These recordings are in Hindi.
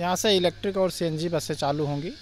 यहाँ से इलेक्ट्रिक और सीएनजी बसें चालू होंगी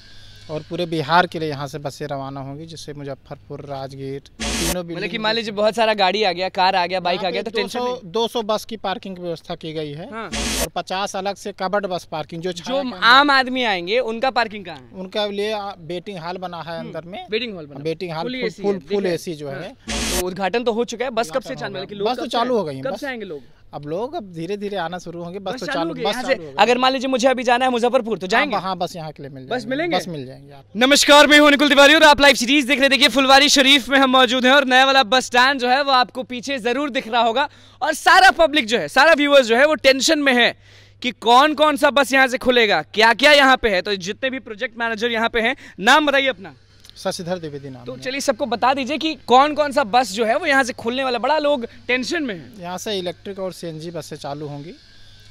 और पूरे बिहार के लिए यहाँ से बसें रवाना होंगी जिससे मुजफ्फरपुर राजगीर तीनों मतलब कि मान लीजिए बहुत सारा गाड़ी आ गया कार आ गया बाइक आ गया तो टेंशन दो सौ बस की पार्किंग की व्यवस्था की गई है हाँ। और पचास अलग से कबड बस पार्किंग जो जो आम आदमी आएंगे उनका पार्किंग कहाँ है उनका लिए वेटिंग हॉल बना है हम्म, अंदर में waiting hall waiting hall full full ए जो है हाँ। तो उद्घाटन तो हो चुका है बस तो कब से चालू बस तो चालू हो गई है कब से आएंगे लोग अब लोग अब धीरे धीरे आना शुरू होंगे बस, बस तो चालू, बस चालू अगर मान लीजिए मुझे अभी जाना है मुजफ्फरपुर तो हाँ, जाएंगे हाँ बस यहाँ के लिए मिल बस मिलेंगे बस मिल जाएंगे नमस्कार मैं हूँ निकुल तिवारी और आप लाइव सीरीज देख रहे देखिए फुलवारी शरीफ में हम मौजूद हैं और नया वाला बस स्टैंड जो है वो आपको पीछे जरूर दिख रहा होगा और सारा पब्लिक जो है सारा व्यूअर्स जो है वो टेंशन में है कि कौन कौन सा बस यहाँ से खुलेगा क्या क्या यहाँ पे है तो जितने भी प्रोजेक्ट मैनेजर यहाँ पे हैं नाम बताइए अपना शशिधर द्विवेदी नाम तो चलिए सबको बता दीजिए कि कौन कौन सा बस जो है वो यहाँ से खुलने वाला बड़ा लोग टेंशन में है यहाँ से इलेक्ट्रिक और सीएनजी बसें चालू होंगी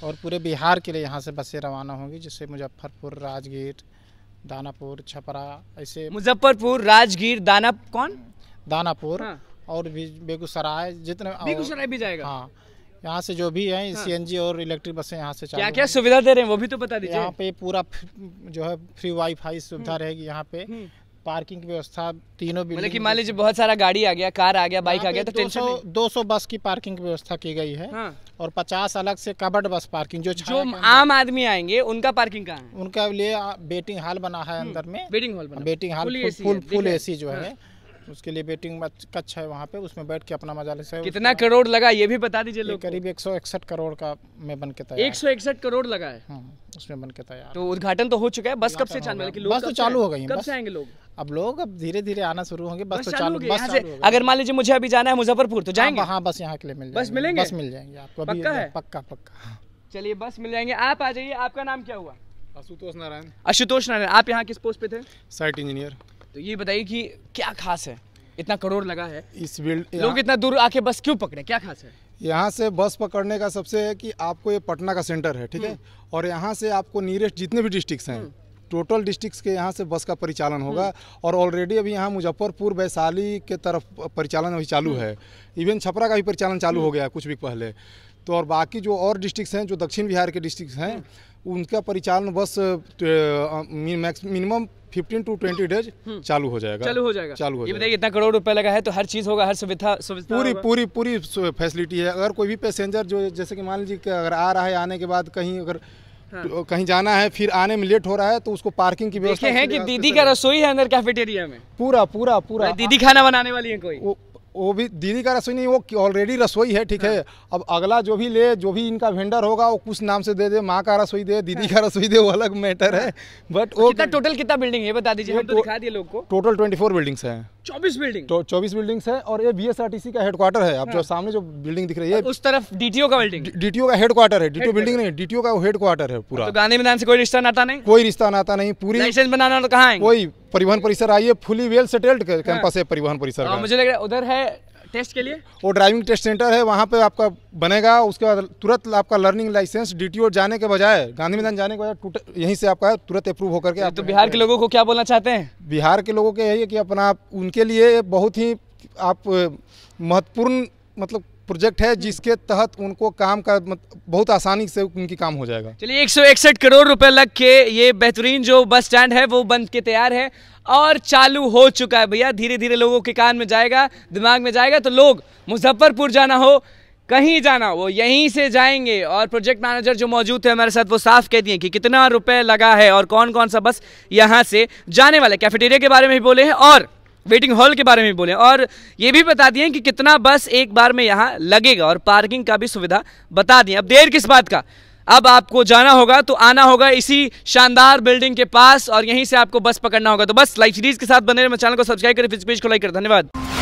और पूरे बिहार के लिए यहाँ से बसें रवाना होंगी जिससे मुजफ्फरपुर राजगीर दानापुर छपरा ऐसे मुजफ्फरपुर राजगीर दाना कौन दानापुर हाँ। और भी बेगूसराय जितने बेगूसराय भी जाएगा हाँ यहाँ से जो भी है हाँ। सीएनजी और इलेक्ट्रिक बसें यहाँ से क्या क्या सुविधा दे रहे हैं वो भी तो बता दीजिए यहाँ पे पूरा जो है फ्री वाईफाई सुविधा हम्म। रहेगी यहाँ पे हम्म। पार्किंग की व्यवस्था तीनों मतलब कि मान लीजिए बहुत सारा गाड़ी आ गया कार आ गया बाइक आ गया तो टेंशन दो सौ बस की पार्किंग की व्यवस्था की गई है हाँ। और पचास अलग से कबड बस पार्किंग जो जो आम आदमी आएंगे उनका पार्किंग कहाँ है उनका लिए वेटिंग हॉल बना है हम्म, अंदर में waiting hall waiting hall full A C जो है हाँ। उसके लिए बेटिंग कच्छ है वहाँ पे उसमें बैठ के अपना मजा ले सकते कितना करोड़ लगा ये भी बता दीजिए लोग करीब एक सौ इकसठ करोड़ का में बन के तैयार एक सौ इकसठ करोड़ लगा है हम्म, उसमें बन के तैयार तो उद्घाटन तो हो चुका है बस तो कब से चालू बस तो चालू हो गई कब से आएंगे लोग अब लोग अब धीरे धीरे आना शुरू होंगे बस, बस तो चालू बस चालू अगर मान लीजिए मुझे अभी जाना है मुजफ्फरपुर तो हाँ, जाएंगे हाँ बस यहाँ के लिए मिल बस मिलेंगे बस मिल जाएंगे आपको पक्का है पक्का पक्का चलिए बस मिल जाएंगे आप आ जाइए आपका नाम क्या हुआ आशुतोष नारायण आशुतोष नारायण आप यहाँ किस पोस्ट पे थे साइट इंजीनियर तो ये बताइए की क्या खास है इतना करोड़ लगा है इस बिल्ड लोग इतना दूर आके बस क्यों पकड़े क्या खास है यहाँ से बस पकड़ने का सबसे है कि आपको ये पटना का सेंटर है ठीक है हम्म। और यहाँ से आपको नियरेस्ट जितने भी डिस्ट्रिक्ट हैं हम्म। टोटल डिस्ट्रिक्स के यहाँ से बस का परिचालन होगा और ऑलरेडी अभी यहाँ मुजफ्फरपुर वैशाली के तरफ परिचालन अभी चालू है इवन छपरा का भी परिचालन चालू हो गया कुछ भी पहले तो और बाकी जो और डिस्ट्रिक्स हैं जो दक्षिण बिहार के डिस्ट्रिक्स हैं उनका परिचालन बस minimum fifteen to twenty days चालू हो जाएगा चालू हो जाएगा चालू हो जाएगा इतना करोड़ रुपए लगा है तो हर चीज़ होगा हर सुविधा सुविधा पूरी पूरी पूरी फैसिलिटी है अगर कोई भी पैसेंजर जो जैसे कि मान लीजिए अगर आ रहा है आने के बाद कहीं अगर हाँ। तो कहीं जाना है फिर आने में लेट हो रहा है तो उसको पार्किंग की व्यवस्था है कि दीदी का रसोई है अंदर कैफेटेरिया में पूरा पूरा पूरा दीदी खाना बनाने वाली है कोई वो भी दीदी का रसोई नहीं वो ऑलरेडी रसोई है ठीक हाँ। है अब अगला जो भी ले जो भी इनका वेंडर होगा वो कुछ नाम से दे दे माँ का रसोई दे दीदी हाँ। का रसोई दे वो अलग मैटर है बट हाँ। वो कितना टोटल कितना बिल्डिंग है बता दीजिए तो दिखा दिए लोग को टोटल ट्वेंटी फोर बिल्डिंग्स हैं चौबीस बिल्डिंग तो चौबीस बिल्डिंग्स है और ये बीएसआरटीसी का हेडक्वार्टर है आप जो हाँ। सामने जो बिल्डिंग दिख रही है उस तरफ डीटीओ का बिल्डिंग डीटीओ का हेडक्वार्टर है डीटीओ बिल्डिंग नहीं डीटीओ का हेडक्वार्टर है पूरा तो मैदान से कोई रिश्ता नाता नहीं कोई रिश्ता नाता नहीं पूरी लाइसेंस बनाना तो कहाँ कोई परिवहन परिसर आइए फुली वेल सेटल्ड कैंपस है परिवहन परिसर तो मुझे लग रहा है उधर है टेस्ट के लिए वो ड्राइविंग टेस्ट सेंटर है वहाँ पे आपका बनेगा उसके बाद तुरंत आपका लर्निंग लाइसेंस डी जाने के बजाय गांधी मैदान जाने के बजाय यहीं से आपका तुरंत अप्रूव होकर के तो बिहार के लोगों को क्या बोलना चाहते हैं बिहार के लोगों के यही है कि अपना उनके लिए बहुत ही आप महत्वपूर्ण मतलब प्रोजेक्ट है हम्म। जिसके तहत उनको काम का बहुत आसानी से उनकी काम हो जाएगा चलिए एक सौ इकसठ करोड़ रुपए लग के ये बेहतरीन जो बस स्टैंड है वो बन के तैयार है और चालू हो चुका है भैया धीरे धीरे लोगों के कान में जाएगा दिमाग में जाएगा तो लोग मुजफ्फरपुर जाना हो कहीं जाना वो यहीं से जाएंगे और प्रोजेक्ट मैनेजर जो मौजूद थे हमारे साथ वो साफ कह दिए कि कितना रुपए लगा है और कौन कौन सा बस यहाँ से जाने वाला है कैफेटेरिया के बारे में भी बोले हैं और वेटिंग हॉल के बारे में बोले और ये भी बता दिए कि कितना बस एक बार में यहाँ लगेगा और पार्किंग का भी सुविधा बता दिए अब देर किस बात का अब आपको जाना होगा तो आना होगा इसी शानदार बिल्डिंग के पास और यहीं से आपको बस पकड़ना होगा तो बस लाइव सीरीज के साथ बने रहे चैनल को सब्सक्राइब करें फिजिक पेज को लाइक करें धन्यवाद